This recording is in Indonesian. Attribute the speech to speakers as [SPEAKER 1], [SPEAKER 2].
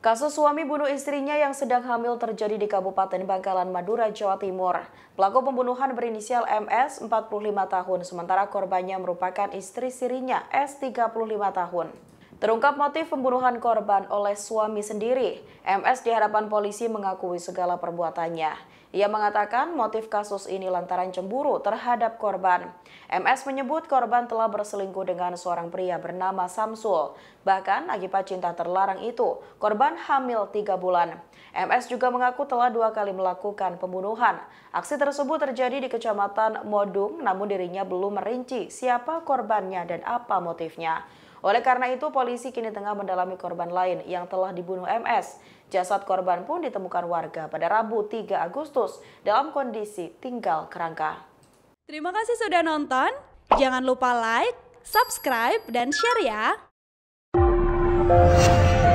[SPEAKER 1] Kasus suami bunuh istrinya yang sedang hamil terjadi di Kabupaten Bangkalan, Madura, Jawa Timur. Pelaku pembunuhan berinisial MS, 45 tahun, sementara korbannya merupakan istri sirinya S, 35 tahun. Terungkap motif pembunuhan korban oleh suami sendiri. MS di hadapan polisi mengakui segala perbuatannya. Ia mengatakan motif kasus ini lantaran cemburu terhadap korban. MS menyebut korban telah berselingkuh dengan seorang pria bernama Samsul. Bahkan akibat cinta terlarang itu, korban hamil tiga bulan. MS juga mengaku telah dua kali melakukan pembunuhan. Aksi tersebut terjadi di kecamatan Modung, namun dirinya belum merinci siapa korbannya dan apa motifnya. Oleh karena itu, polisi kini tengah mendalami korban lain yang telah dibunuh MS. Jasad korban pun ditemukan warga pada Rabu 3 Agustus dalam kondisi tinggal kerangka.
[SPEAKER 2] Terima kasih sudah nonton. Jangan lupa like, subscribe, dan share ya.